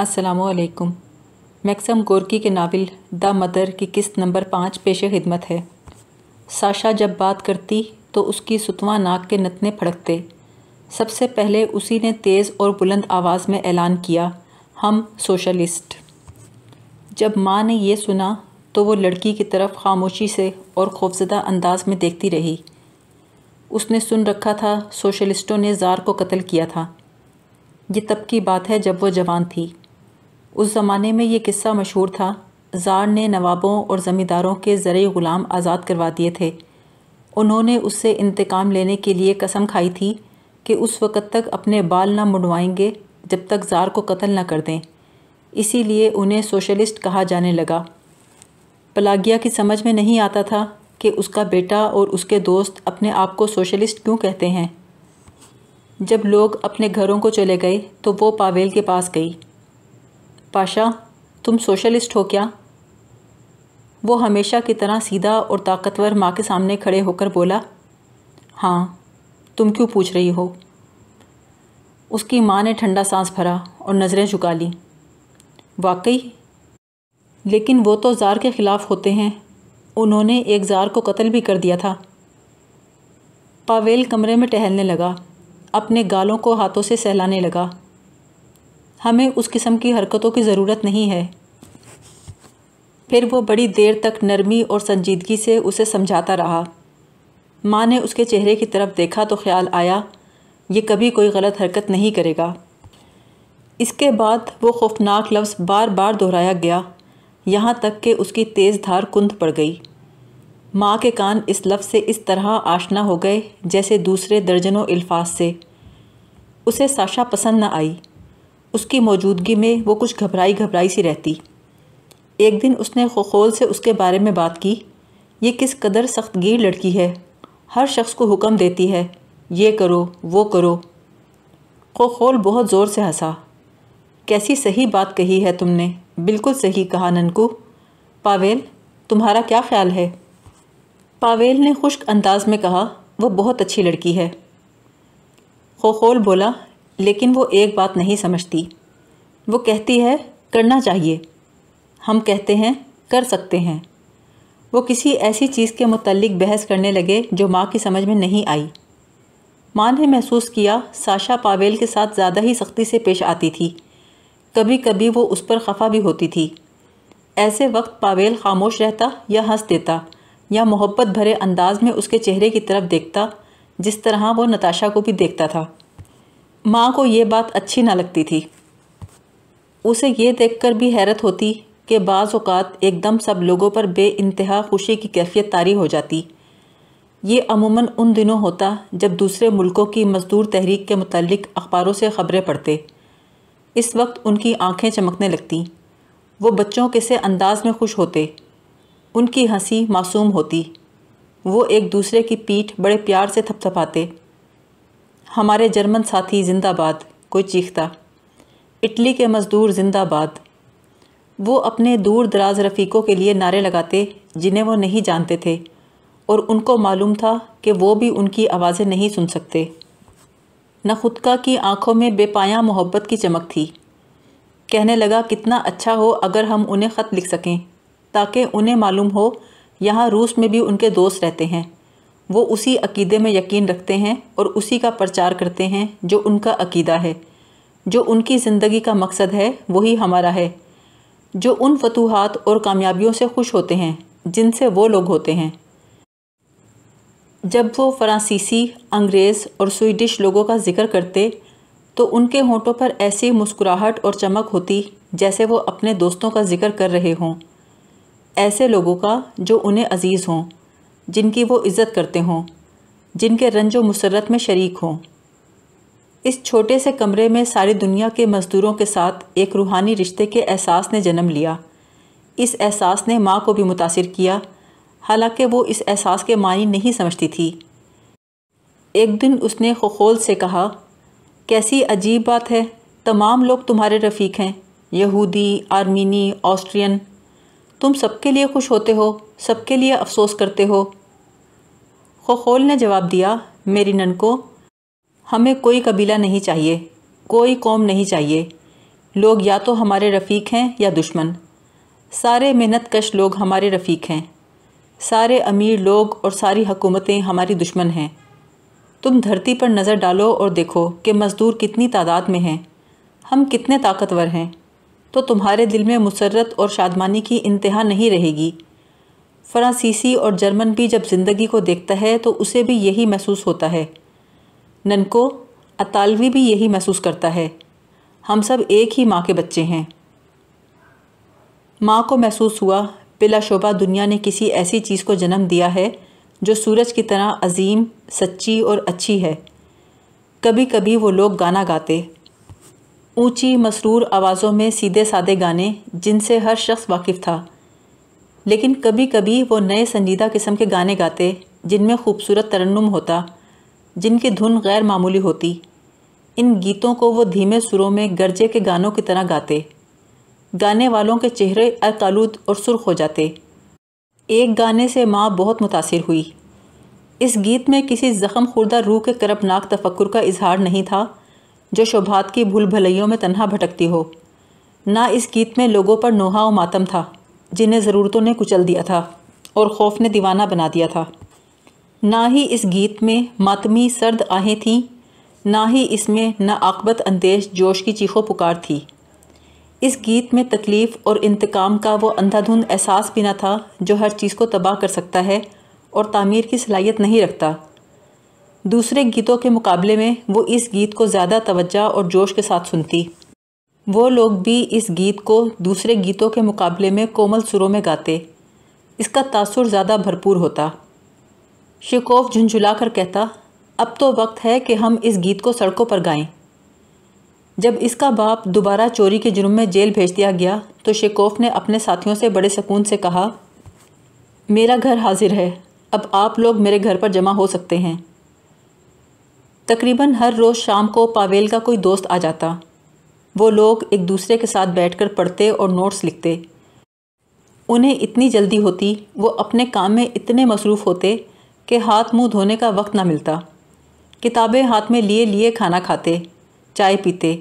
असलकुम मैक्सम गोरकी के नावल द मदर की किस्त नंबर पाँच पेश खिदमत है साशा जब बात करती तो उसकी सुतवा नाक के नतने फड़कते सबसे पहले उसी ने तेज़ और बुलंद आवाज़ में ऐलान किया हम सोशलिस्ट जब माँ ने यह सुना तो वो लड़की की तरफ खामोशी से और खौफजदा अंदाज में देखती रही उसने सुन रखा था सोशलिस्टों ने जार को कत्ल किया था ये तब की बात है जब वो जवान थी उस ज़माने में ये किस्सा मशहूर था जार ने नवाबों और ज़मींदारों के ज़रिए ग़ुलाम आज़ाद करवा दिए थे उन्होंने उससे इंतकाम लेने के लिए कसम खाई थी कि उस वक़्त तक अपने बाल ना मुंडवाएंगे जब तक जार को कत्ल ना कर दें इसीलिए उन्हें सोशलिस्ट कहा जाने लगा पलागिया की समझ में नहीं आता था कि उसका बेटा और उसके दोस्त अपने आप को सोशलिस्ट क्यों कहते हैं जब लोग अपने घरों को चले गए तो वो पावेल के पास गई पाशा तुम सोशलिस्ट हो क्या वो हमेशा की तरह सीधा और ताकतवर माँ के सामने खड़े होकर बोला हाँ तुम क्यों पूछ रही हो उसकी माँ ने ठंडा सांस भरा और नज़रें झुका ली वाकई लेकिन वो तो जार के ख़िलाफ़ होते हैं उन्होंने एक जार को कत्ल भी कर दिया था पावेल कमरे में टहलने लगा अपने गालों को हाथों से सहलाने लगा हमें उस किस्म की हरकतों की ज़रूरत नहीं है फिर वो बड़ी देर तक नरमी और संजीदगी से उसे समझाता रहा माँ ने उसके चेहरे की तरफ देखा तो ख्याल आया ये कभी कोई गलत हरकत नहीं करेगा इसके बाद वो खौफनाक लफ्ज़ बार बार दोहराया गया यहाँ तक कि उसकी तेज़ धार कुंद पड़ गई माँ के कान इस लफ्ज़ से इस तरह आशना हो गए जैसे दूसरे दर्जनों अल्फाज से उसे साशा पसंद न आई उसकी मौजूदगी में वो कुछ घबराई घबराई सी रहती एक दिन उसने खोखोल से उसके बारे में बात की ये किस कदर सख्तगीर लड़की है हर शख्स को हुक्म देती है ये करो वो करो खोखोल बहुत ज़ोर से हंसा कैसी सही बात कही है तुमने बिल्कुल सही कहा ननकू पावेल तुम्हारा क्या ख्याल है पावेल ने खुश्क अंदाज में कहा वो बहुत अच्छी लड़की है खोखोल बोला लेकिन वो एक बात नहीं समझती वो कहती है करना चाहिए हम कहते हैं कर सकते हैं वो किसी ऐसी चीज़ के मुतलिक बहस करने लगे जो माँ की समझ में नहीं आई माँ ने महसूस किया साशा पावेल के साथ ज़्यादा ही सख्ती से पेश आती थी कभी कभी वो उस पर खफा भी होती थी ऐसे वक्त पावेल खामोश रहता या हंस देता या मोहब्बत भरे अंदाज में उसके चेहरे की तरफ देखता जिस तरह वो नताशा को भी देखता था माँ को ये बात अच्छी ना लगती थी उसे ये देखकर भी हैरत होती कि बाज़ अवत एकदम सब लोगों पर बे इंतहा खुशी की कैफियत तारी हो जाती ये अमूमन उन दिनों होता जब दूसरे मुल्कों की मजदूर तहरीक के मतलब अखबारों से ख़बरें पढ़ते इस वक्त उनकी आंखें चमकने लगती वो बच्चों के से अंदाज में खुश होते उनकी हंसी मासूम होती वो एक दूसरे की पीठ बड़े प्यार से थपथपाते हमारे जर्मन साथी जिंदाबाद कोई चीखता इटली के मज़दूर जिंदाबाद वो अपने दूर दराज रफ़ीक़ों के लिए नारे लगाते जिन्हें वो नहीं जानते थे और उनको मालूम था कि वो भी उनकी आवाज़ें नहीं सुन सकते न खुदका की आंखों में बेपाया मोहब्बत की चमक थी कहने लगा कितना अच्छा हो अगर हम उन्हें ख़त लिख सकें ताकि उन्हें मालूम हो यहाँ रूस में भी उनके दोस्त रहते हैं वो उसी अकीदे में यकीन रखते हैं और उसी का प्रचार करते हैं जो उनका अकीदा है जो उनकी ज़िंदगी का मकसद है वही हमारा है जो उन फतूहत और कामयाबियों से खुश होते हैं जिनसे वो लोग होते हैं जब वो फ्रांसीसी अंग्रेज़ और स्वीडिश लोगों का जिक्र करते तो उनके होंठों पर ऐसी मुस्कुराहट और चमक होती जैसे वो अपने दोस्तों का जिक्र कर रहे हों ऐसे लोगों का जो उन्हें अजीज़ हों जिनकी वो इज़्ज़त करते हों जिनके रंज मुसरत में शरीक हों इस छोटे से कमरे में सारी दुनिया के मज़दूरों के साथ एक रूहानी रिश्ते के एहसास ने जन्म लिया इस एहसास ने माँ को भी मुतासर किया हालांकि वो इस एहसास के मानी नहीं समझती थी एक दिन उसने खोखोल से कहा कैसी अजीब बात है तमाम लोग तुम्हारे रफ़ीक हैं यहूदी आर्मीनी ऑस्ट्रियन तुम सबके लिए खुश होते हो सबके लिए अफसोस करते हो खोखोल ने जवाब दिया मेरी नन को हमें कोई कबीला नहीं चाहिए कोई कौम नहीं चाहिए लोग या तो हमारे रफ़ीक हैं या दुश्मन सारे मेहनत कश लोग हमारे रफ़ीक हैं सारे अमीर लोग और सारी हुकूमतें हमारी दुश्मन हैं तुम धरती पर नज़र डालो और देखो कि मज़दूर कितनी तादाद में हैं हम कितने ताकतवर हैं तो तुम्हारे दिल में मुसरत और शादमानी की इंतहा नहीं रहेगी फ्रांसीसी और जर्मन भी जब ज़िंदगी को देखता है तो उसे भी यही महसूस होता है ननको अतालवी भी यही महसूस करता है हम सब एक ही माँ के बच्चे हैं माँ को महसूस हुआ शोबा दुनिया ने किसी ऐसी चीज़ को जन्म दिया है जो सूरज की तरह अजीम सच्ची और अच्छी है कभी कभी वो लोग गाना गाते ऊंची मसरूर आवाज़ों में सीधे सादे गाने जिनसे हर शख्स वाकिफ था लेकिन कभी कभी वो नए संजीदा किस्म के गाने गाते जिनमें खूबसूरत तरन्नुम होता जिनकी धुन गैर मामूली होती इन गीतों को वो धीमे सुरों में गर्जे के गानों की तरह गाते गाने वालों के चेहरे अरकालूद और सुर्ख हो जाते एक गाने से माँ बहुत मुतासर हुई इस गीत में किसी ज़ख़म खुर्दा रूह के करपनाक तफक्र का इजहार नहीं था जो शोभात की भूल भलैयों में तनहा भटकती हो ना इस गीत में लोगों पर नोहा और मातम था जिन्हें ज़रूरतों ने कुचल दिया था और खौफ ने दीवाना बना दिया था ना ही इस गीत में मातमी सर्द आहें थीं ना ही इसमें ना आकबत अंदेश जोश की चीखो पुकार थी इस गीत में तकलीफ़ और इंतकाम का वो अंधाधुंध एहसास भी ना था जो हर चीज़ को तबाह कर सकता है और तामीर की सलाहियत नहीं रखता दूसरे गीतों के मुकाबले में वो इस गीत को ज़्यादा तवज्जा और जोश के साथ सुनती वो लोग भी इस गीत को दूसरे गीतों के मुकाबले में कोमल सुरों में गाते इसका तासुर ज़्यादा भरपूर होता शिकोफ झुंझुला कर कहता अब तो वक्त है कि हम इस गीत को सड़कों पर गाएं जब इसका बाप दोबारा चोरी के जुर्म में जेल भेज दिया गया तो शिकोफ ने अपने साथियों से बड़े सुकून से कहा मेरा घर हाजिर है अब आप लोग मेरे घर पर जमा हो सकते हैं तकरीबन हर रोज़ शाम को पावेल का कोई दोस्त आ जाता वो लोग एक दूसरे के साथ बैठकर पढ़ते और नोट्स लिखते उन्हें इतनी जल्दी होती वो अपने काम में इतने मसरूफ़ होते कि हाथ मुंह धोने का वक्त ना मिलता किताबें हाथ में लिए लिए खाना खाते चाय पीते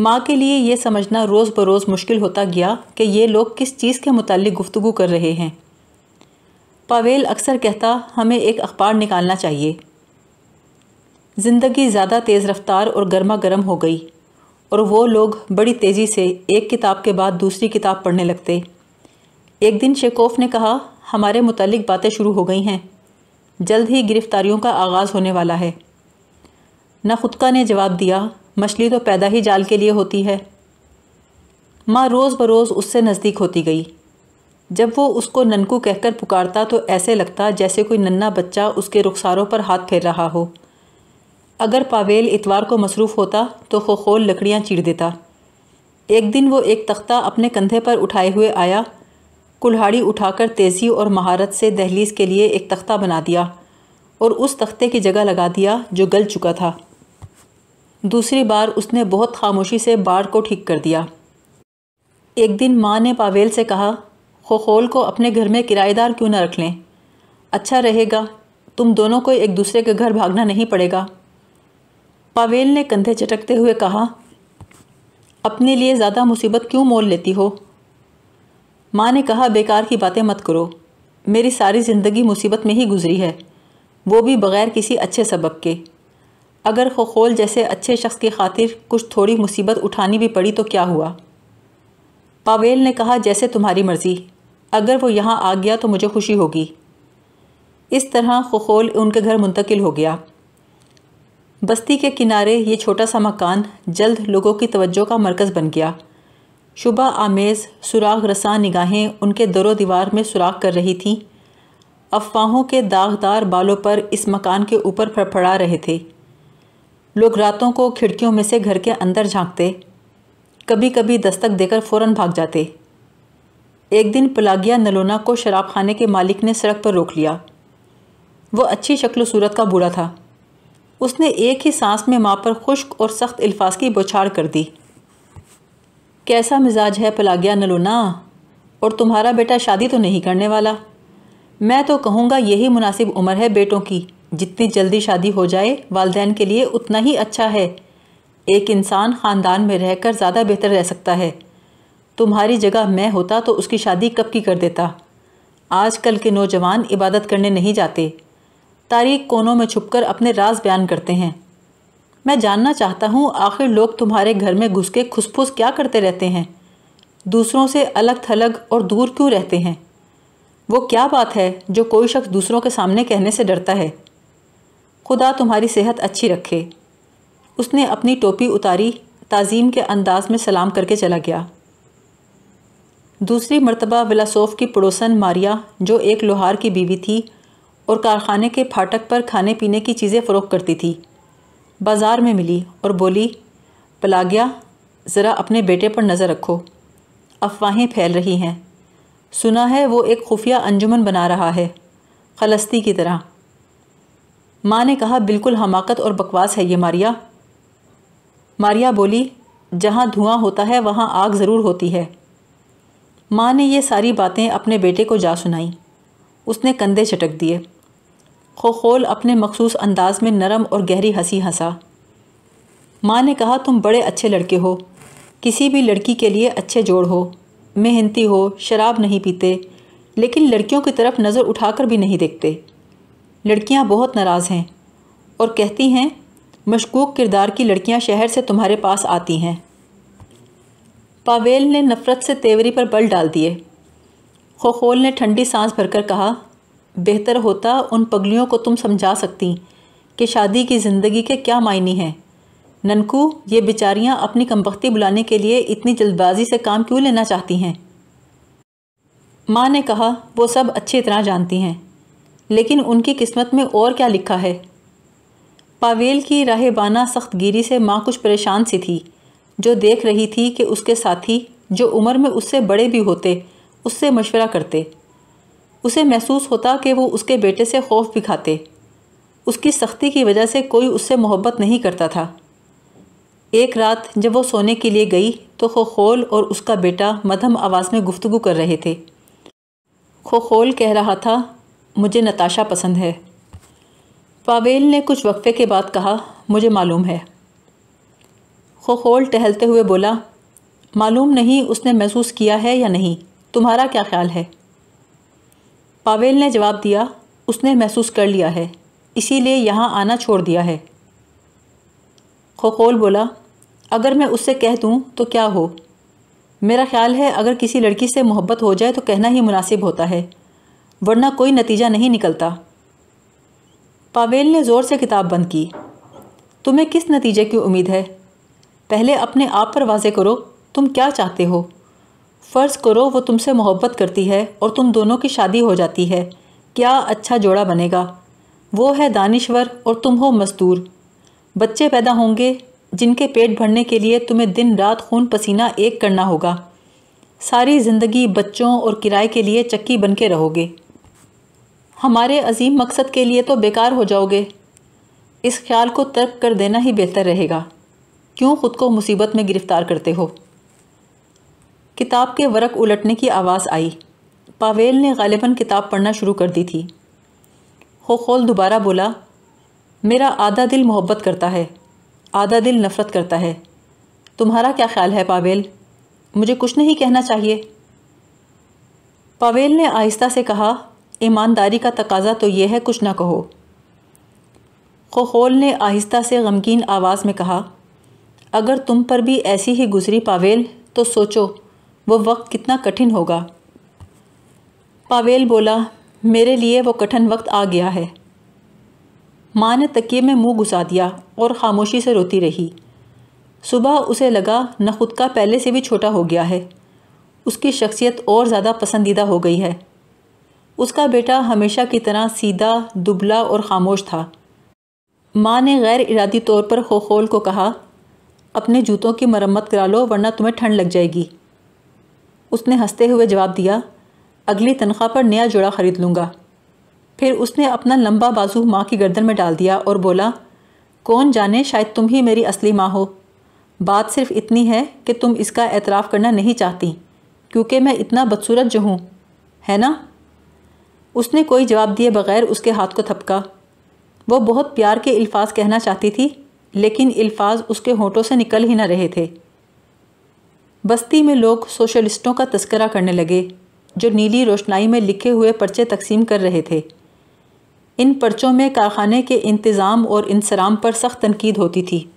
माँ के लिए ये समझना रोज़ बरोज़ मुश्किल होता गया कि ये लोग किस चीज़ के मुतालिक गुफ्तु कर रहे हैं पावेल अक्सर कहता हमें एक अखबार निकालना चाहिए ज़िंदगी ज़्यादा तेज़ रफ्तार और गर्मा गर्म हो गई और वो लोग बड़ी तेज़ी से एक किताब के बाद दूसरी किताब पढ़ने लगते एक दिन शेकोफ ने कहा हमारे मुतलिक बातें शुरू हो गई हैं जल्द ही गिरफ्तारियों का आगाज़ होने वाला है नखुदका ने जवाब दिया मछली तो पैदा ही जाल के लिए होती है माँ रोज़ बरोज़ उससे नज़दीक होती गई जब वो उसको ननकू कहकर पुकारता तो ऐसे लगता जैसे कोई नन्ना बच्चा उसके रुखसारों पर हाथ फेर रहा हो अगर पावेल इतवार को मसरूफ़ होता तो खोखोल लकड़ियाँ चीर देता एक दिन वो एक तख्ता अपने कंधे पर उठाए हुए आया कुल्हाड़ी उठाकर तेज़ी और महारत से दहलीज के लिए एक तख्ता बना दिया और उस तख्ते की जगह लगा दिया जो गल चुका था दूसरी बार उसने बहुत खामोशी से बाढ़ को ठीक कर दिया एक दिन माँ ने पावेल से कहा खोखोल को अपने घर में किराएदार क्यों न रख लें अच्छा रहेगा तुम दोनों को एक दूसरे के घर भागना नहीं पड़ेगा पावेल ने कंधे चटकते हुए कहा अपने लिए ज़्यादा मुसीबत क्यों मोल लेती हो माँ ने कहा बेकार की बातें मत करो मेरी सारी ज़िंदगी मुसीबत में ही गुजरी है वो भी बग़ैर किसी अच्छे सबक के अगर खोखोल जैसे अच्छे शख्स की खातिर कुछ थोड़ी मुसीबत उठानी भी पड़ी तो क्या हुआ पावेल ने कहा जैसे तुम्हारी मर्ज़ी अगर वो यहाँ आ गया तो मुझे खुशी होगी इस तरह खोखोल उनके घर मुंतकिल हो गया बस्ती के किनारे ये छोटा सा मकान जल्द लोगों की तवज्जो का मरकज़ बन गया शुबा आमेज़ सुराख रसा निगाहें उनके दरो दीवार में सुराख कर रही थीं अफवाहों के दागदार बालों पर इस मकान के ऊपर फड़फड़ा रहे थे लोग रातों को खिड़कियों में से घर के अंदर झांकते कभी कभी दस्तक देकर फ़ौरन भाग जाते एक दिन पलागिया नलोना को शराब खाने के मालिक ने सड़क पर रोक लिया वो अच्छी शक्ल सूरत का बूढ़ा था उसने एक ही सांस में माँ पर खुश्क और सख्त अल्फाज की बौछार कर दी कैसा मिजाज है पलाग्या नलूना और तुम्हारा बेटा शादी तो नहीं करने वाला मैं तो कहूँगा यही मुनासिब उम्र है बेटों की जितनी जल्दी शादी हो जाए वालदेन के लिए उतना ही अच्छा है एक इंसान ख़ानदान में रहकर ज़्यादा बेहतर रह सकता है तुम्हारी जगह मैं होता तो उसकी शादी कब की कर देता आजकल के नौजवान इबादत करने नहीं जाते तारीख कोनों में छुपकर अपने राज बयान करते हैं मैं जानना चाहता हूँ आखिर लोग तुम्हारे घर में घुस के खुसफुस क्या करते रहते हैं दूसरों से अलग थलग और दूर क्यों रहते हैं वो क्या बात है जो कोई शख्स दूसरों के सामने कहने से डरता है खुदा तुम्हारी सेहत अच्छी रखे उसने अपनी टोपी उतारी ताज़ीम के अंदाज में सलाम करके चला गया दूसरी मरतबा विलासोफ की पड़ोसन मारिया जो एक लोहार की बीवी थी और कारखाने के फाटक पर खाने पीने की चीज़ें फ़रोख करती थी बाज़ार में मिली और बोली पलागिया ज़रा अपने बेटे पर नज़र रखो अफवाहें फैल रही हैं सुना है वो एक खुफिया अंजुमन बना रहा है खलस्ती की तरह माँ ने कहा बिल्कुल हमाकत और बकवास है ये मारिया मारिया बोली जहाँ धुआं होता है वहाँ आग ज़रूर होती है माँ ने ये सारी बातें अपने बेटे को जा सुनाई उसने कंधे चटक दिए खोखोल अपने मखसूस अंदाज में नरम और गहरी हंसी हंसा माँ ने कहा तुम बड़े अच्छे लड़के हो किसी भी लड़की के लिए अच्छे जोड़ हो मेहनती हो शराब नहीं पीते लेकिन लड़कियों की तरफ नज़र उठाकर भी नहीं देखते लड़कियाँ बहुत नाराज़ हैं और कहती हैं मशकूक किरदार की लड़कियाँ शहर से तुम्हारे पास आती हैं पावेल ने नफ़रत से तेवरी पर बल डाल दिए खोखोल ने ठंडी सांस भरकर कहा बेहतर होता उन पगलियों को तुम समझा सकती कि शादी की ज़िंदगी के क्या मायने हैं ननकू ये बेचारियाँ अपनी कमबख्ती बुलाने के लिए इतनी जल्दबाजी से काम क्यों लेना चाहती हैं माँ ने कहा वो सब अच्छी तरह जानती हैं लेकिन उनकी किस्मत में और क्या लिखा है पावेल की राहबाना सख्त गिरी से माँ कुछ परेशान सी थी जो देख रही थी कि उसके साथी जो उम्र में उससे बड़े भी होते उससे मशवरा करते उसे महसूस होता कि वो उसके बेटे से खौफ भी खाते उसकी सख्ती की वजह से कोई उससे मोहब्बत नहीं करता था एक रात जब वो सोने के लिए गई तो खोखोल और उसका बेटा मधम आवाज़ में गुफ्तु कर रहे थे खोखोल कह रहा था मुझे नताशा पसंद है पावेल ने कुछ वक्फे के बाद कहा मुझे मालूम है खोखोल टहलते हुए बोला मालूम नहीं उसने महसूस किया है या नहीं तुम्हारा क्या ख्याल है पावेल ने जवाब दिया उसने महसूस कर लिया है इसीलिए यहाँ आना छोड़ दिया है खोखोल बोला अगर मैं उससे कह दूँ तो क्या हो मेरा ख्याल है अगर किसी लड़की से मोहब्बत हो जाए तो कहना ही मुनासिब होता है वरना कोई नतीजा नहीं निकलता पावेल ने ज़ोर से किताब बंद की तुम्हें किस नतीजे की उम्मीद है पहले अपने आप पर वाजे करो तुम क्या चाहते हो फ़र्ज़ करो वो तुमसे मोहब्बत करती है और तुम दोनों की शादी हो जाती है क्या अच्छा जोड़ा बनेगा वो है दानिश्वर और तुम हो मजदूर बच्चे पैदा होंगे जिनके पेट भरने के लिए तुम्हें दिन रात खून पसीना एक करना होगा सारी ज़िंदगी बच्चों और किराए के लिए चक्की बन के रहोगे हमारे अजीम मकसद के लिए तो बेकार हो जाओगे इस ख्याल को तर्क कर देना ही बेहतर रहेगा क्यों ख़ुद को मुसीबत में गिरफ़्तार करते हो किताब के वरक उलटने की आवाज़ आई पावेल ने गालिबा किताब पढ़ना शुरू कर दी थी खोखोल दोबारा बोला मेरा आधा दिल मोहब्बत करता है आधा दिल नफ़रत करता है तुम्हारा क्या ख्याल है पावेल मुझे कुछ नहीं कहना चाहिए पावेल ने आहिस्ता से कहा ईमानदारी का तकाजा तो यह है कुछ ना कहो खोखोल ने आहिस्ता से गमगीन आवाज़ में कहा अगर तुम पर भी ऐसी ही गुजरी पावेल तो सोचो वो वक्त कितना कठिन होगा पावेल बोला मेरे लिए वो कठिन वक्त आ गया है माँ ने तकिए में मुंह घुसा दिया और ख़ामोशी से रोती रही सुबह उसे लगा न खुद का पहले से भी छोटा हो गया है उसकी शख्सियत और ज़्यादा पसंदीदा हो गई है उसका बेटा हमेशा की तरह सीधा दुबला और ख़ामोश था माँ ने गैर इरादी तौर पर खोखोल को कहा अपने जूतों की मरम्मत करा लो वरना तुम्हें ठंड लग जाएगी उसने हंसते हुए जवाब दिया अगली तनख्वाह पर नया जोड़ा ख़रीद लूँगा फिर उसने अपना लंबा बाजू माँ की गर्दन में डाल दिया और बोला कौन जाने शायद तुम ही मेरी असली माँ हो बात सिर्फ इतनी है कि तुम इसका एतराफ़ करना नहीं चाहती क्योंकि मैं इतना बदसूरत जो हूँ है ना उसने कोई जवाब दिए बगैर उसके हाथ को थपका वो बहुत प्यार के अल्फाज कहना चाहती थी लेकिन अल्फाज उसके होठों से निकल ही ना रहे थे बस्ती में लोग सोशलिस्टों का तस्करा करने लगे जो नीली रोशनाई में लिखे हुए पर्चे तकसीम कर रहे थे इन पर्चों में कारखाने के इंतज़ाम और इंसराम पर सख्त तनकीद होती थी